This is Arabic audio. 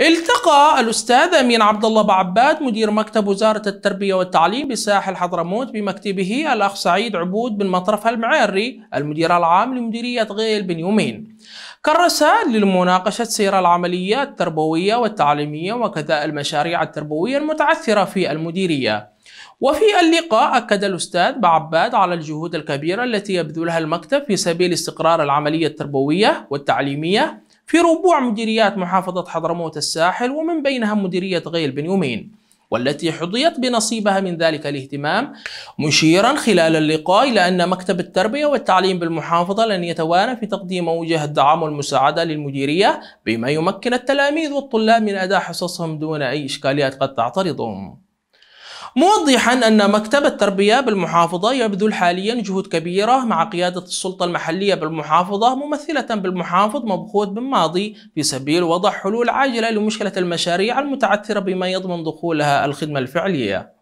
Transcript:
التقى الأستاذ أمين عبد الله بعباد مدير مكتب وزارة التربية والتعليم بساحل حضرموت بمكتبه الأخ سعيد عبود بن مطرف المعري المدير العام لمديرية غيل بن يومين كرس لمناقشة سير العملية التربوية والتعليمية وكذا المشاريع التربوية المتعثرة في المديرية وفي اللقاء أكد الأستاذ بعباد على الجهود الكبيرة التي يبذلها المكتب في سبيل استقرار العملية التربوية والتعليمية في ربوع مديريات محافظة حضرموت الساحل ومن بينها مديرية غيل بن يومين والتي حظيت بنصيبها من ذلك الاهتمام مشيرا خلال اللقاء إلى أن مكتب التربية والتعليم بالمحافظة لن يتوانى في تقديم وجه الدعم والمساعدة للمديرية بما يمكن التلاميذ والطلاب من أداء حصصهم دون أي إشكاليات قد تعترضهم موضحا أن مكتب التربية بالمحافظة يبذل حاليا جهود كبيرة مع قيادة السلطة المحلية بالمحافظة ممثلة بالمحافظ مبخوت بن ماضي في سبيل وضع حلول عاجلة لمشكلة المشاريع المتعثرة بما يضمن دخولها الخدمة الفعلية